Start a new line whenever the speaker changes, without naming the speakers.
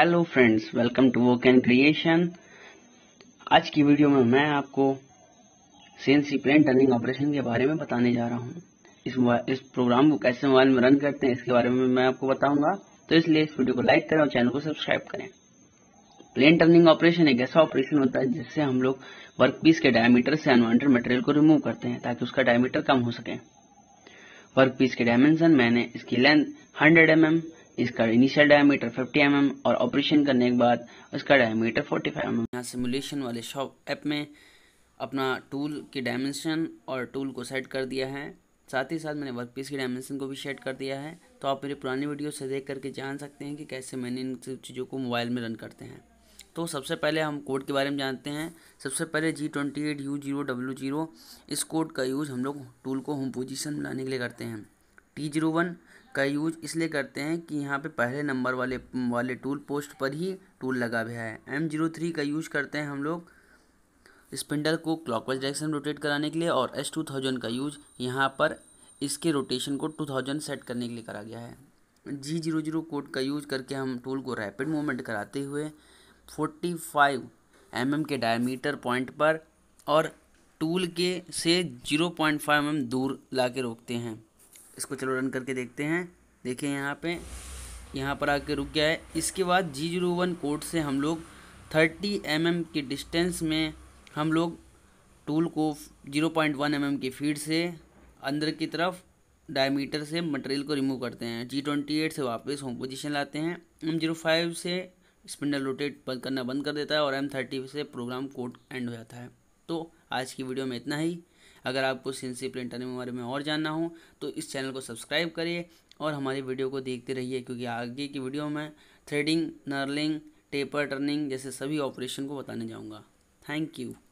hello friends welcome to work and creation आज की video में मैं आपको सीएनसी प्लेन टर्निंग ऑपरेशन के बारे में बताने जा रहा हूँ इस इस प्रोग्राम को कैसे मोबाइल में रन करते हैं इसके बारे में मैं आपको बताऊंगा तो इसलिए इस वीडियो को लाइक करें और चैनल को सब्सक्राइब करें प्लेन टर्निंग ऑपरेशन एक ऐसा ऑपरेशन होता है जिससे हम लोग वर्क पीस के डायमीटर से अनवांटेड मटेरियल को रिमूव करते हैं ताकि उसका डायमीटर कम हो सके वर्क पीस के डायमेंशन मैंने इसकी लेंथ हंड्रेड एम mm, इसका इनिशियल डायमीटर 50 एम mm और ऑपरेशन करने के बाद उसका डायमीटर 45 फाइव mm यहाँ सिमुलेशन वाले शॉप ऐप में अपना टूल की डायमेंशन और टूल को सेट कर दिया है साथ ही साथ मैंने वर्क पीस की डायमेंशन को भी सेट कर दिया है तो आप मेरे पुरानी वीडियो से देख करके जान सकते हैं कि कैसे मैंने इन सब चीज़ों को मोबाइल में रन करते हैं तो सबसे पहले हम कोड के बारे में जानते हैं सबसे पहले G twenty eight U zero W zero इस कोड का यूज़ हम लोग टूल को होम पोजीशन लाने के लिए करते हैं टी जीरो वन का यूज इसलिए करते हैं कि यहाँ पे पहले नंबर वाले वाले टूल पोस्ट पर ही टूल लगा हुआ है एम जीरो थ्री का यूज करते हैं हम लोग स्पिंडल को क्लॉकवाइज डायरेक्शन रोटेट कराने के लिए और एस टू थाउजेंड का यूज यहाँ पर इसके रोटेशन को टू थाउजेंड सेट करने के लिए करा गया है जी जीरो जीरो कोड का यूज करके हम टूल को रैपिड मूवमेंट कराते हुए फोर्टी फाइव एम एम के डायमीटर पॉइंट पर और टूल के से zero point five M M दूर ला के रोकते हैं इसको चलो रन करके देखते हैं देखिए यहाँ पे यहाँ पर आके रुक गया है इसके बाद जी जीरो वन कोड से हम लोग थर्टी एम mm की डिस्टेंस में हम लोग टूल को जीरो पॉइंट वन एम की फीड से अंदर की तरफ डायमीटर से मटेरियल को रिमूव करते हैं जी ट्वेंटी एट से वापस होम पोजिशन लाते हैं एम जीरो फाइव से स्पिंडल रोटेट बंद करना बंद कर देता है और एम थर्टी से प्रोग्राम कोड एंड हो जाता है तो आज की वीडियो में इतना ही अगर आपको सी एन के बारे में और जानना हो तो इस चैनल को सब्सक्राइब करिए और हमारी वीडियो को देखते रहिए क्योंकि आगे की वीडियो में थ्रेडिंग नर्लिंग टेपर टर्निंग जैसे सभी ऑपरेशन को बताने जाऊँगा थैंक यू